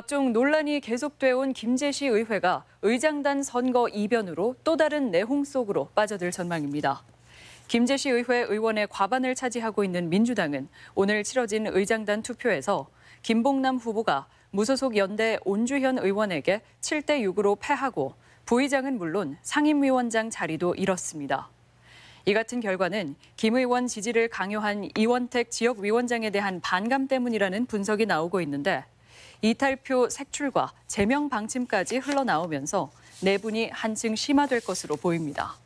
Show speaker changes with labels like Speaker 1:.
Speaker 1: 각종 논란이 계속돼 온 김제시 의회가 의장단 선거 이변으로 또 다른 내홍 속으로 빠져들 전망입니다. 김제시 의회 의원의 과반을 차지하고 있는 민주당은 오늘 치러진 의장단 투표에서 김봉남 후보가 무소속 연대 온주현 의원에게 7대 6으로 패하고 부의장은 물론 상임위원장 자리도 잃었습니다. 이 같은 결과는 김 의원 지지를 강요한 이원택 지역위원장에 대한 반감 때문이라는 분석이 나오고 있는데 이탈표 색출과 제명 방침까지 흘러나오면서 내분이 한층 심화될 것으로 보입니다.